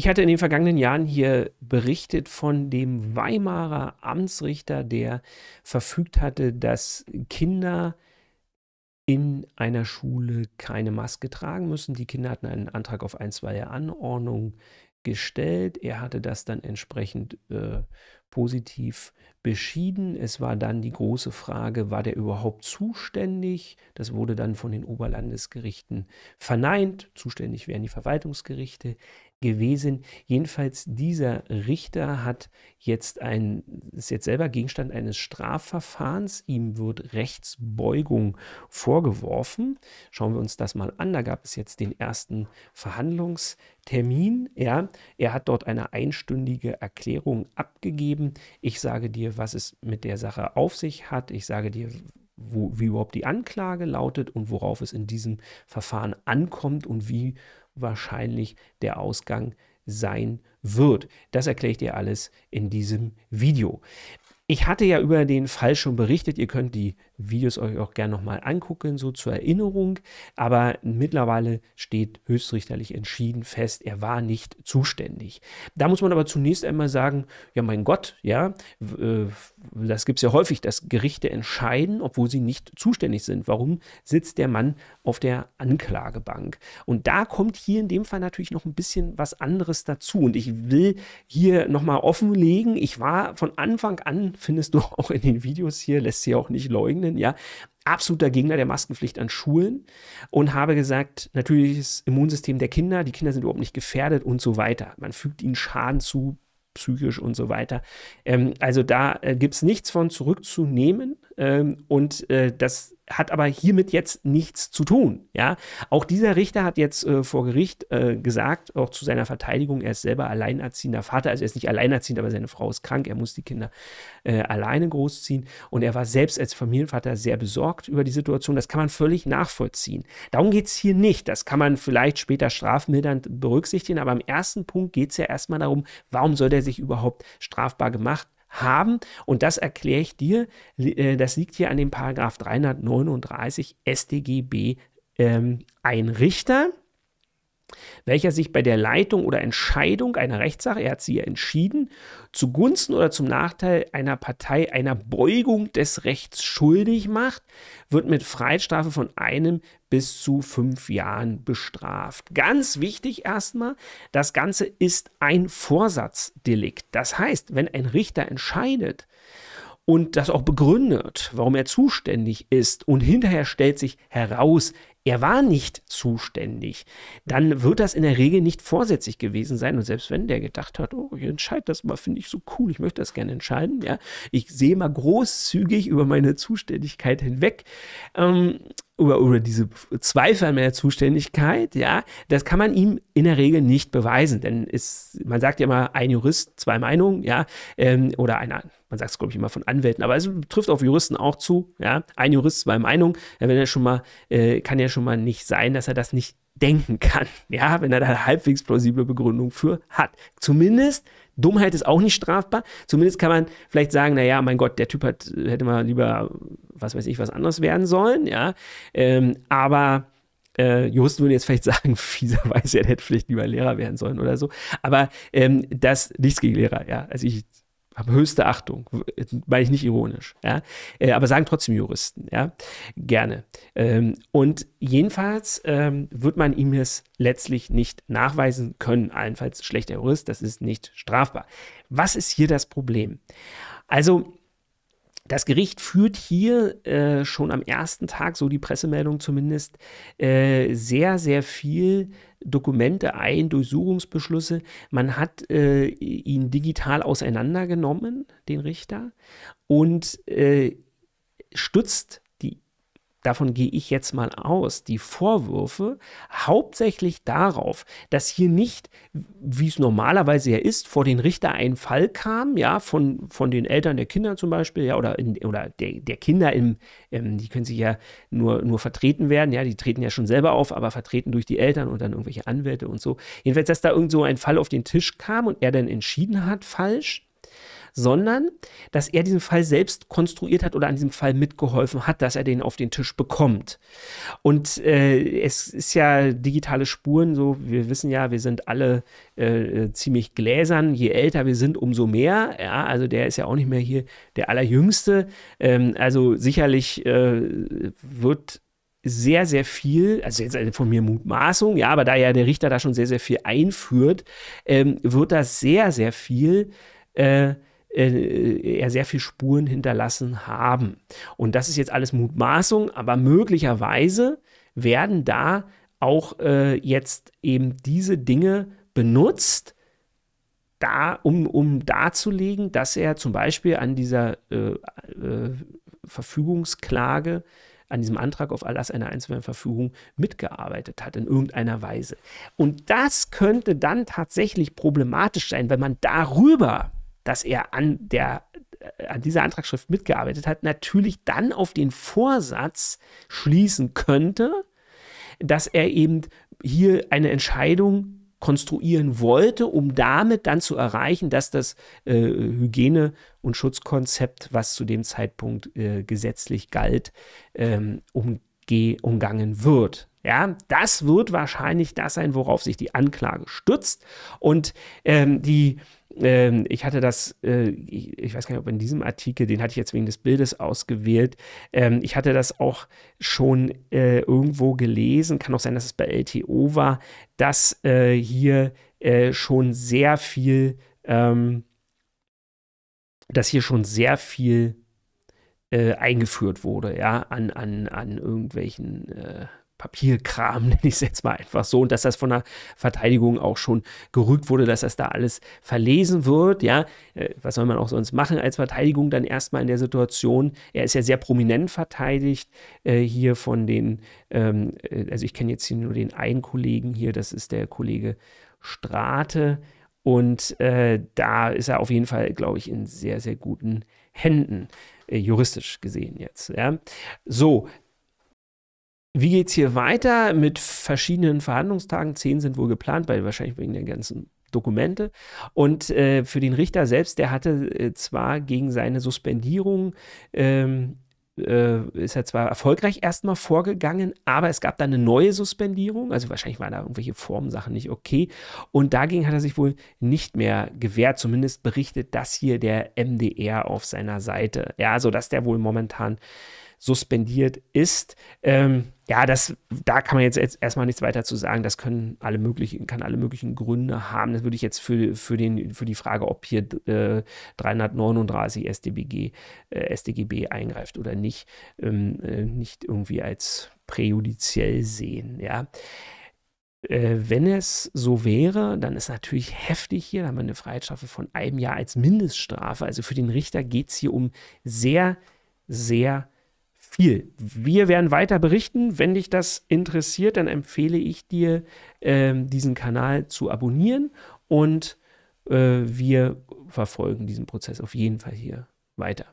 Ich hatte in den vergangenen Jahren hier berichtet von dem Weimarer Amtsrichter, der verfügt hatte, dass Kinder in einer Schule keine Maske tragen müssen. Die Kinder hatten einen Antrag auf ein, zwei Anordnung gestellt. Er hatte das dann entsprechend äh, positiv beschieden. Es war dann die große Frage, war der überhaupt zuständig? Das wurde dann von den Oberlandesgerichten verneint. Zuständig wären die Verwaltungsgerichte gewesen. Jedenfalls dieser Richter hat jetzt ein, ist jetzt selber Gegenstand eines Strafverfahrens. Ihm wird Rechtsbeugung vorgeworfen. Schauen wir uns das mal an. Da gab es jetzt den ersten Verhandlungstermin. Ja, er hat dort eine einstündige Erklärung abgegeben. Ich sage dir, was es mit der Sache auf sich hat. Ich sage dir, wo, wie überhaupt die Anklage lautet und worauf es in diesem Verfahren ankommt und wie wahrscheinlich der Ausgang sein wird. Das erkläre ich dir alles in diesem Video. Ich hatte ja über den Fall schon berichtet. Ihr könnt die Videos euch auch gerne nochmal angucken, so zur Erinnerung. Aber mittlerweile steht höchstrichterlich entschieden fest, er war nicht zuständig. Da muss man aber zunächst einmal sagen, ja mein Gott, ja, äh, das gibt es ja häufig, dass Gerichte entscheiden, obwohl sie nicht zuständig sind. Warum sitzt der Mann auf der Anklagebank? Und da kommt hier in dem Fall natürlich noch ein bisschen was anderes dazu. Und ich will hier nochmal offenlegen, ich war von Anfang an findest du auch in den Videos hier, lässt sie auch nicht leugnen, ja. Absoluter Gegner der Maskenpflicht an Schulen und habe gesagt, natürlich ist Immunsystem der Kinder, die Kinder sind überhaupt nicht gefährdet und so weiter. Man fügt ihnen Schaden zu, psychisch und so weiter. Ähm, also da äh, gibt es nichts von zurückzunehmen ähm, und äh, das hat aber hiermit jetzt nichts zu tun. Ja? Auch dieser Richter hat jetzt äh, vor Gericht äh, gesagt, auch zu seiner Verteidigung, er ist selber alleinerziehender Vater, also er ist nicht alleinerziehend, aber seine Frau ist krank, er muss die Kinder äh, alleine großziehen und er war selbst als Familienvater sehr besorgt über die Situation. Das kann man völlig nachvollziehen. Darum geht es hier nicht. Das kann man vielleicht später strafmildernd berücksichtigen, aber im ersten Punkt geht es ja erstmal darum, warum soll der sich überhaupt strafbar gemacht haben? haben. Und das erkläre ich dir. Äh, das liegt hier an dem Paragraph 339 StGB ähm, ein Richter welcher sich bei der Leitung oder Entscheidung einer Rechtssache, er hat sie ja entschieden, zugunsten oder zum Nachteil einer Partei einer Beugung des Rechts schuldig macht, wird mit Freiheitsstrafe von einem bis zu fünf Jahren bestraft. Ganz wichtig erstmal, das Ganze ist ein Vorsatzdelikt. Das heißt, wenn ein Richter entscheidet, und das auch begründet, warum er zuständig ist. Und hinterher stellt sich heraus, er war nicht zuständig, dann wird das in der Regel nicht vorsätzlich gewesen sein. Und selbst wenn der gedacht hat, oh, ich entscheide das mal, finde ich so cool, ich möchte das gerne entscheiden, ja, ich sehe mal großzügig über meine Zuständigkeit hinweg, ähm, über, oder diese Zweifel an meiner Zuständigkeit, ja, das kann man ihm in der Regel nicht beweisen. Denn ist, man sagt ja immer, ein Jurist, zwei Meinungen, ja, ähm, oder einer, man sagt es, glaube ich, immer von Anwälten, aber es trifft auf Juristen auch zu, ja, ein Jurist, zwei Meinungen, ja, wenn er schon mal, äh, kann ja schon mal nicht sein, dass er das nicht denken kann, ja, wenn er da eine halbwegs plausible Begründung für hat. Zumindest, Dummheit ist auch nicht strafbar, zumindest kann man vielleicht sagen, naja, mein Gott, der Typ hat, hätte mal lieber, was weiß ich, was anderes werden sollen, ja, ähm, aber äh, Just würde jetzt vielleicht sagen, fieserweise, er hätte vielleicht lieber Lehrer werden sollen oder so, aber ähm, das, nichts gegen Lehrer, ja, also ich habe höchste Achtung, meine ich nicht ironisch, ja? Äh, aber sagen trotzdem Juristen, ja, gerne. Ähm, und jedenfalls ähm, wird man ihm es letztlich nicht nachweisen können, allenfalls schlechter Jurist, das ist nicht strafbar. Was ist hier das Problem? Also das Gericht führt hier äh, schon am ersten Tag, so die Pressemeldung zumindest, äh, sehr, sehr viel Dokumente ein, Durchsuchungsbeschlüsse. Man hat äh, ihn digital auseinandergenommen, den Richter, und äh, stützt davon gehe ich jetzt mal aus, die Vorwürfe hauptsächlich darauf, dass hier nicht, wie es normalerweise ja ist, vor den Richter ein Fall kam, ja, von, von den Eltern der Kinder zum Beispiel, ja, oder, in, oder der, der Kinder im, ähm, die können sich ja nur, nur vertreten werden, ja, die treten ja schon selber auf, aber vertreten durch die Eltern und dann irgendwelche Anwälte und so. Jedenfalls, dass da irgend so ein Fall auf den Tisch kam und er dann entschieden hat, falsch, sondern dass er diesen Fall selbst konstruiert hat oder an diesem Fall mitgeholfen hat, dass er den auf den Tisch bekommt. Und äh, es ist ja digitale Spuren, so wir wissen ja, wir sind alle äh, äh ziemlich gläsern. Je älter wir sind, umso mehr. Ja, also der ist ja auch nicht mehr hier der allerjüngste. Ähm, also sicherlich äh, wird sehr, sehr viel, also jetzt von mir Mutmaßung, ja, aber da ja der Richter da schon sehr, sehr viel einführt, ähm, wird das sehr, sehr viel äh, äh, sehr viele Spuren hinterlassen haben. Und das ist jetzt alles Mutmaßung, aber möglicherweise werden da auch äh, jetzt eben diese Dinge benutzt, da, um, um darzulegen, dass er zum Beispiel an dieser äh, äh, Verfügungsklage, an diesem Antrag auf Erlass einer einzelnen Verfügung mitgearbeitet hat in irgendeiner Weise. Und das könnte dann tatsächlich problematisch sein, wenn man darüber dass er an, der, äh, an dieser Antragsschrift mitgearbeitet hat, natürlich dann auf den Vorsatz schließen könnte, dass er eben hier eine Entscheidung konstruieren wollte, um damit dann zu erreichen, dass das äh, Hygiene- und Schutzkonzept, was zu dem Zeitpunkt äh, gesetzlich galt, ähm, umgegangen wird. Ja, das wird wahrscheinlich das sein, worauf sich die Anklage stützt. Und ähm, die, ähm, ich hatte das, äh, ich, ich, weiß gar nicht, ob in diesem Artikel, den hatte ich jetzt wegen des Bildes ausgewählt, ähm, ich hatte das auch schon äh, irgendwo gelesen, kann auch sein, dass es bei LTO war, dass äh, hier äh, schon sehr viel, ähm, dass hier schon sehr viel äh, eingeführt wurde, ja, an, an, an irgendwelchen äh, Papierkram, nenne ich es jetzt mal einfach so, und dass das von der Verteidigung auch schon gerügt wurde, dass das da alles verlesen wird. Ja, äh, was soll man auch sonst machen als Verteidigung dann erstmal in der Situation? Er ist ja sehr prominent verteidigt äh, hier von den, ähm, äh, also ich kenne jetzt hier nur den einen Kollegen hier, das ist der Kollege Strate. Und äh, da ist er auf jeden Fall, glaube ich, in sehr, sehr guten Händen, äh, juristisch gesehen jetzt. Ja. So, wie geht es hier weiter mit verschiedenen Verhandlungstagen? Zehn sind wohl geplant, weil wahrscheinlich wegen der ganzen Dokumente. Und äh, für den Richter selbst, der hatte äh, zwar gegen seine Suspendierung, ähm, äh, ist er zwar erfolgreich erstmal vorgegangen, aber es gab dann eine neue Suspendierung. Also wahrscheinlich waren da irgendwelche Formsachen nicht okay. Und dagegen hat er sich wohl nicht mehr gewehrt. Zumindest berichtet das hier der MDR auf seiner Seite. Ja, sodass also der wohl momentan suspendiert ist. Ähm, ja, das, da kann man jetzt, erstmal nichts weiter zu sagen. Das können alle möglichen, kann alle möglichen Gründe haben. Das würde ich jetzt für, für, den, für die Frage, ob hier äh, 339 SDBG, äh, SDGB eingreift oder nicht, ähm, äh, nicht irgendwie als präjudiziell sehen. Ja äh, wenn es so wäre, dann ist natürlich heftig hier, da haben wir eine Freiheitsstrafe von einem Jahr als Mindeststrafe. Also für den Richter geht es hier um sehr, sehr viel. Wir werden weiter berichten. Wenn dich das interessiert, dann empfehle ich dir, äh, diesen Kanal zu abonnieren und äh, wir verfolgen diesen Prozess auf jeden Fall hier weiter.